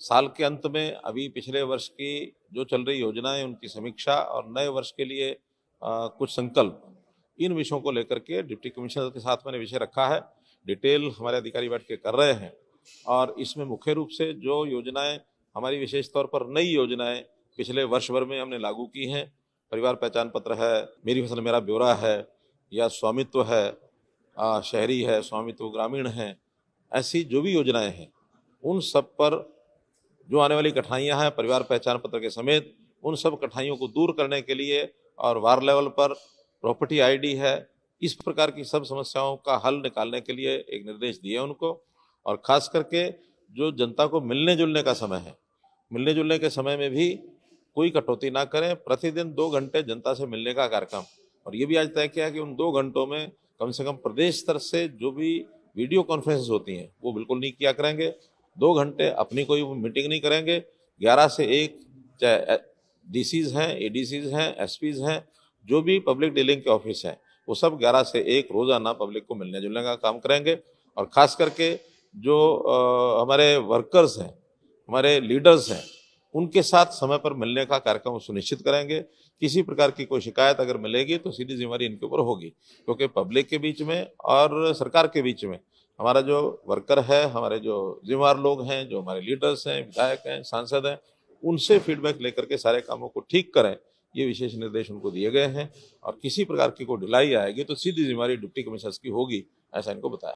साल के अंत में अभी पिछले वर्ष की जो चल रही योजनाएं उनकी समीक्षा और नए वर्ष के लिए आ, कुछ संकल्प इन विषयों को लेकर के डिप्टी कमिश्नर के साथ मैंने विषय रखा है डिटेल हमारे अधिकारी बैठ के कर रहे हैं और इसमें मुख्य रूप से जो योजनाएं हमारी विशेष तौर पर नई योजनाएं पिछले वर्ष भर में हमने लागू की हैं परिवार पहचान पत्र है मेरी फसल मेरा ब्यौरा है या स्वामित्व है आ, शहरी है स्वामित्व ग्रामीण है ऐसी जो भी योजनाएं हैं उन सब पर जो आने वाली कठिनाइयाँ हैं परिवार पहचान पत्र के समेत उन सब कठिनाइयों को दूर करने के लिए और वार लेवल पर प्रॉपर्टी आईडी है इस प्रकार की सब समस्याओं का हल निकालने के लिए एक निर्देश दिए उनको और खास करके जो जनता को मिलने जुलने का समय है मिलने जुलने के समय में भी कोई कटौती ना करें प्रतिदिन दो घंटे जनता से मिलने का कार्यक्रम और ये भी आज तय किया कि उन दो घंटों में कम से कम प्रदेश स्तर से जो भी वीडियो कॉन्फ्रेंस होती हैं वो बिल्कुल नहीं किया करेंगे दो घंटे अपनी कोई मीटिंग नहीं करेंगे ग्यारह से एक चाहे डीसीज हैं एडीसीज हैं एसपीज हैं जो भी पब्लिक डीलिंग के ऑफिस हैं वो सब ग्यारह से एक रोज़ाना पब्लिक को मिलने जुलने का काम करेंगे और ख़ास करके जो आ, हमारे वर्कर्स हैं हमारे लीडर्स हैं उनके साथ समय पर मिलने का कार्यक्रम सुनिश्चित करेंगे किसी प्रकार की कोई शिकायत अगर मिलेगी तो सीधी जिम्मेवारी इनके ऊपर होगी क्योंकि पब्लिक के बीच में और सरकार के बीच में हमारा जो वर्कर है हमारे जो जिम्मेवार लोग हैं जो हमारे लीडर्स हैं विधायक हैं सांसद हैं उनसे फीडबैक लेकर के सारे कामों को ठीक करें ये विशेष निर्देश उनको दिए गए हैं और किसी प्रकार की कोई ढिलाई आएगी तो सीधी जिम्मेवारी डिप्टी कमिश्नर की होगी ऐसा इनको बताया